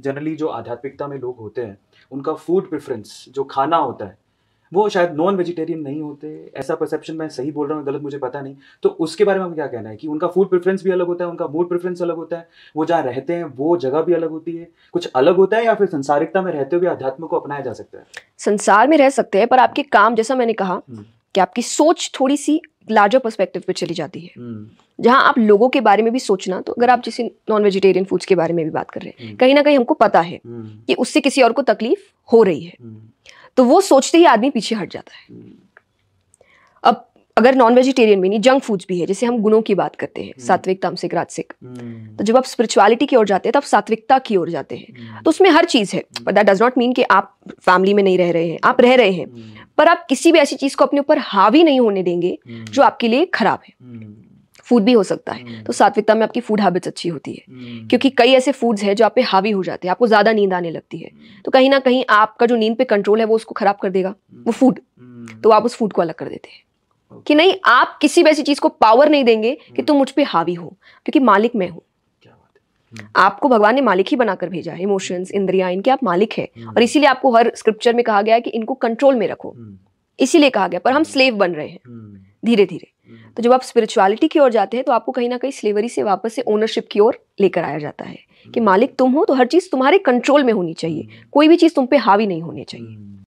Generally जो आध्यात्मिकता में लोग होते हैं उनका फूड प्रेफरेंस जो खाना होता है वो शायद नॉन वेजिटेरियन नहीं होते ऐसा परसेप्शन मैं सही बोल रहा हूँ गलत मुझे पता नहीं तो उसके बारे में क्या कहना है कि उनका फूड प्रेफरेंस भी अलग होता है उनका मूड प्रेफरेंस अलग होता है वो जहाँ रहते हैं वो जगह भी अलग होती है कुछ अलग होता है या फिर संसारिकता में रहते हुए अध्यात्म को अपनाया जा सकता है संसार में रह सकते हैं पर आपके काम जैसा मैंने कहा हम्म। कि आपकी सोच थोड़ी सी लार्जर परस्पेक्टिव पे चली जाती है हम्म। जहाँ आप लोगों के बारे में भी सोचना तो अगर आप जैसे नॉन वेजिटेरियन फूड्स के बारे में भी बात कर रहे हैं हम्म। कहीं ना कहीं हमको पता है हम्म। कि उससे किसी और को तकलीफ हो रही है तो वो सोचते ही आदमी पीछे हट जाता है अब अगर नॉन वेजिटेरियन भी नहीं जंक फूड्स भी है जैसे हम गुणों की बात करते हैं हम्म। सात्विक तामसिक राजसिक हम्म। तो जब आप स्पिरिचुअलिटी की ओर जाते हैं तो आप सात्विकता की ओर जाते हैं हम्म। तो उसमें हर चीज़ है पर दैट डज नॉट मीन कि आप फैमिली में नहीं रह रहे हैं आप रह रहे हैं पर आप किसी भी ऐसी चीज़ को अपने ऊपर हावी नहीं होने देंगे जो आपके लिए खराब है फूड भी हो सकता है तो सात्विकता में आपकी फूड हैबिट्स अच्छी होती है क्योंकि कई ऐसे फूड्स हैं जो आप पे हावी हो जाते हैं आपको ज़्यादा नींद आने लगती है तो कहीं ना कहीं आपका जो नींद पे कंट्रोल है वो उसको खराब कर देगा वो फूड तो आप उस फूड को अलग कर देते हैं कि नहीं आप किसी वैसी चीज को पावर नहीं देंगे कि हम्म। तुम मुझ पर हावी हो क्योंकि मालिक मैं हूं हम्म। आपको भगवान ने मालिक ही बनाकर भेजा है इमोशंस इंद्रिया इनके आप मालिक है हम्म। और इसीलिए आपको हर स्क्रिप्चर में कहा गया है कि इनको कंट्रोल में रखो इसीलिए कहा गया पर हम स्लेव बन रहे हैं धीरे धीरे तो जब आप स्पिरिचुअलिटी की ओर जाते हैं तो आपको कहीं ना कहीं स्लेवरी से वापस से ओनरशिप की ओर लेकर आया जाता है कि मालिक तुम हो तो हर चीज़ तुम्हारे कंट्रोल में होनी चाहिए कोई भी चीज़ तुम पे हावी नहीं होनी चाहिए